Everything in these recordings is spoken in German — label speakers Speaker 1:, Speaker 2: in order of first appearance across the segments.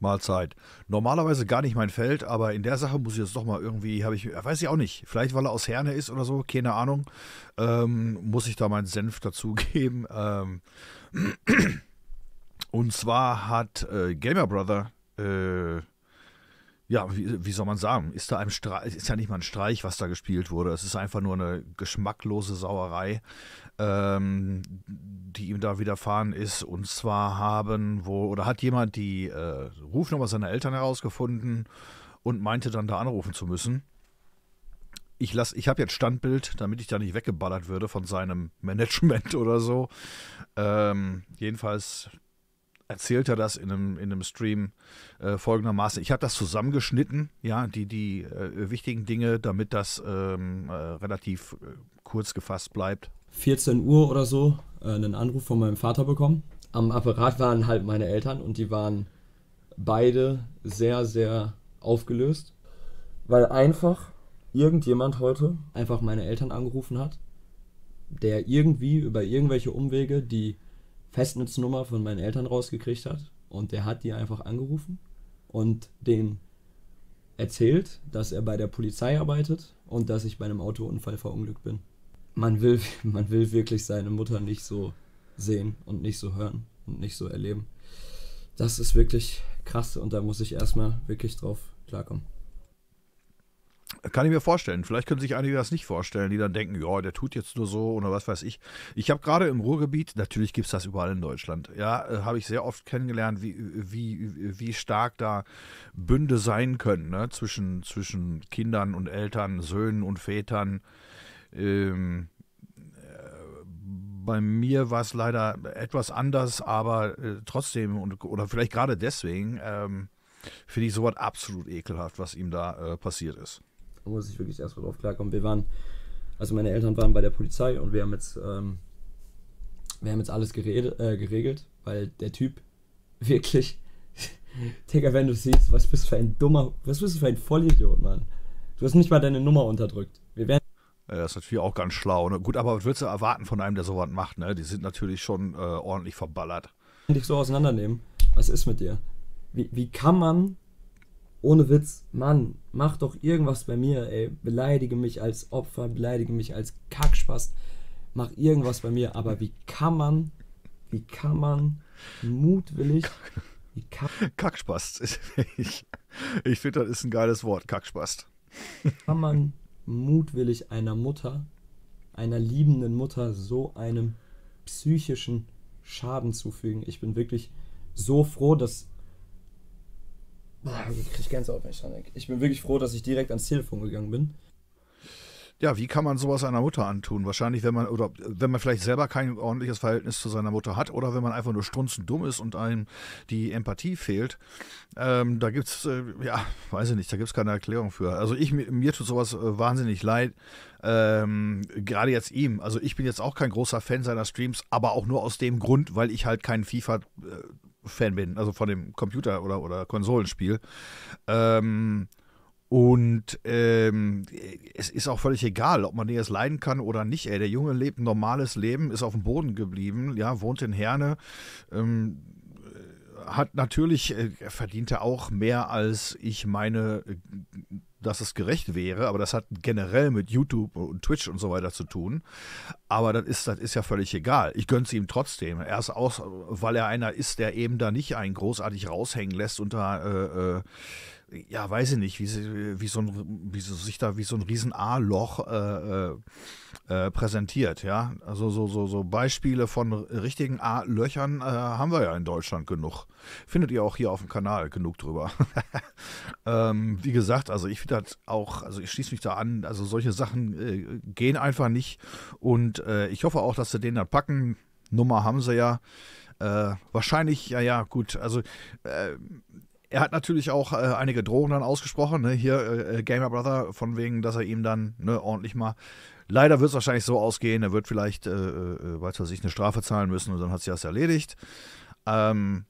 Speaker 1: Mahlzeit. Normalerweise gar nicht mein Feld, aber in der Sache muss ich jetzt doch mal irgendwie, habe ich, weiß ich auch nicht, vielleicht weil er aus Herne ist oder so, keine Ahnung, ähm, muss ich da meinen Senf dazugeben. Ähm, und zwar hat äh, Gamer Brother äh, ja, wie, wie, soll man sagen, ist da ein Streich, ist ja nicht mal ein Streich, was da gespielt wurde. Es ist einfach nur eine geschmacklose Sauerei, ähm, die ihm da widerfahren ist. Und zwar haben wo oder hat jemand die äh, Rufnummer seiner Eltern herausgefunden und meinte dann da anrufen zu müssen. Ich, lass, ich habe jetzt Standbild, damit ich da nicht weggeballert würde von seinem Management oder so. Ähm, jedenfalls erzählt er das in einem, in einem Stream äh, folgendermaßen. Ich habe das zusammengeschnitten, ja, die, die äh, wichtigen
Speaker 2: Dinge, damit das ähm, äh, relativ äh, kurz gefasst bleibt. 14 Uhr oder so äh, einen Anruf von meinem Vater bekommen. Am Apparat waren halt meine Eltern und die waren beide sehr, sehr aufgelöst, weil einfach irgendjemand heute einfach meine Eltern angerufen hat, der irgendwie über irgendwelche Umwege die Festnetznummer von meinen Eltern rausgekriegt hat. Und der hat die einfach angerufen und den erzählt, dass er bei der Polizei arbeitet und dass ich bei einem Autounfall verunglückt bin. Man will, man will wirklich seine Mutter nicht so sehen und nicht so hören und nicht so erleben. Das ist wirklich krass und da muss ich erstmal wirklich drauf klarkommen.
Speaker 1: Kann ich mir vorstellen. Vielleicht können sich einige das nicht vorstellen, die dann denken, ja, der tut jetzt nur so oder was weiß ich. Ich habe gerade im Ruhrgebiet, natürlich gibt es das überall in Deutschland, ja, äh, habe ich sehr oft kennengelernt, wie, wie, wie stark da Bünde sein können, ne? zwischen, zwischen Kindern und Eltern, Söhnen und Vätern. Ähm, äh, bei mir war es leider etwas anders, aber äh, trotzdem und, oder vielleicht gerade
Speaker 2: deswegen ähm, finde ich sowas absolut ekelhaft, was ihm da äh, passiert ist. Da muss ich wirklich erstmal drauf klarkommen. Wir waren, also meine Eltern waren bei der Polizei und wir haben jetzt, ähm, wir haben jetzt alles geredet, äh, geregelt, weil der Typ wirklich, Digga, wenn du siehst, was bist du für ein dummer, was bist du für ein Vollidiot, Mann. Du hast nicht mal deine Nummer unterdrückt.
Speaker 1: Wir werden das ist natürlich auch ganz schlau. Ne? Gut, aber was würdest du erwarten von einem, der sowas
Speaker 2: macht? Ne? Die sind natürlich schon äh, ordentlich verballert. Dich so auseinandernehmen. Was ist mit dir? Wie, wie kann man ohne Witz, Mann, mach doch irgendwas bei mir, ey. Beleidige mich als Opfer, beleidige mich als Kackspast, mach irgendwas bei mir. Aber wie kann man, wie kann man mutwillig. Wie kann, Kackspast. Ich,
Speaker 1: ich finde, das ist ein geiles Wort, Kackspast.
Speaker 2: Kann man mutwillig einer Mutter, einer liebenden Mutter, so einem psychischen Schaden zufügen? Ich bin wirklich so froh, dass ich krieg Gänsehaut, wenn ich dran denke. Ich bin wirklich froh, dass ich direkt ans Telefon gegangen bin.
Speaker 1: Ja, wie kann man sowas einer Mutter antun? Wahrscheinlich, wenn man, oder wenn man vielleicht selber kein ordentliches Verhältnis zu seiner Mutter hat oder wenn man einfach nur strunzend dumm ist und einem die Empathie fehlt. Ähm, da gibt es, äh, ja, weiß ich nicht, da gibt es keine Erklärung für. Also ich, mir, mir tut sowas äh, wahnsinnig leid. Ähm, gerade jetzt ihm. Also ich bin jetzt auch kein großer Fan seiner Streams, aber auch nur aus dem Grund, weil ich halt keinen FIFA äh, Fan bin, also von dem Computer- oder, oder Konsolenspiel. Ähm, und ähm, es ist auch völlig egal, ob man das leiden kann oder nicht. Ey, der Junge lebt ein normales Leben, ist auf dem Boden geblieben, ja, wohnt in Herne. Ähm, hat natürlich, äh, verdient er auch mehr, als ich meine äh, dass es gerecht wäre, aber das hat generell mit YouTube und Twitch und so weiter zu tun. Aber das ist, das ist ja völlig egal. Ich gönne es ihm trotzdem. Er ist aus, weil er einer ist, der eben da nicht einen großartig raushängen lässt unter, äh, äh, ja, weiß ich nicht, wie, wie, so ein, wie so, sich da wie so ein Riesen-A-Loch. Äh, äh äh, präsentiert, ja. Also so, so, so Beispiele von richtigen A Löchern äh, haben wir ja in Deutschland genug. Findet ihr auch hier auf dem Kanal genug drüber. ähm, wie gesagt, also ich finde das auch, also ich schließe mich da an, also solche Sachen äh, gehen einfach nicht. Und äh, ich hoffe auch, dass sie den dann packen. Nummer haben sie ja. Äh, wahrscheinlich, ja, ja, gut, also er hat natürlich auch äh, einige Drohungen dann ausgesprochen. Ne? Hier äh, Gamer Brother, von wegen, dass er ihm dann ne, ordentlich mal Leider wird es wahrscheinlich so ausgehen, er wird vielleicht, äh, äh, äh weiß was ich, eine Strafe zahlen müssen und dann hat sich das erledigt. Ähm,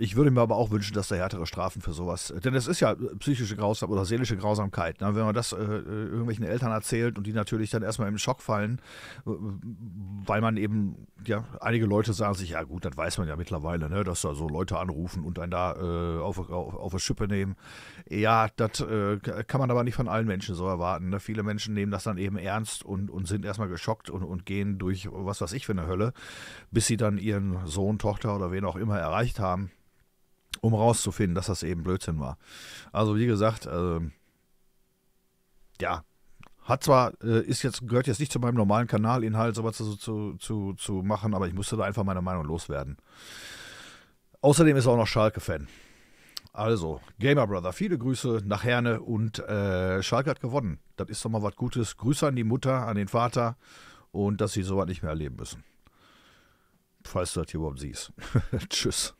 Speaker 1: ich würde mir aber auch wünschen, dass da härtere Strafen für sowas. Äh, denn es ist ja äh, psychische Grausamkeit oder seelische Grausamkeit. Ne? Wenn man das äh, äh, irgendwelchen Eltern erzählt und die natürlich dann erstmal im Schock fallen, weil man eben, ja, einige Leute sagen sich, ja gut, das weiß man ja mittlerweile, ne? dass da so Leute anrufen und einen da äh, auf, auf, auf eine Schippe nehmen. Ja, das äh, kann man aber nicht von allen Menschen so erwarten. Ne? Viele Menschen nehmen das dann eben ernst und, und sind erstmal geschockt und, und gehen durch was weiß ich für eine Hölle, bis sie dann ihren Sohn, Tochter oder wen auch immer erreicht haben um rauszufinden, dass das eben Blödsinn war. Also wie gesagt, äh, ja, hat zwar, äh, ist jetzt, gehört jetzt nicht zu meinem normalen Kanalinhalt, sowas zu, zu, zu, machen, aber ich musste da einfach meine Meinung loswerden. Außerdem ist er auch noch Schalke-Fan. Also, Gamer Brother, viele Grüße nach Herne und äh, Schalke hat gewonnen. Das ist doch mal was Gutes. Grüße an die Mutter, an den Vater und dass sie sowas nicht mehr erleben müssen. Falls du das hier überhaupt siehst. Tschüss.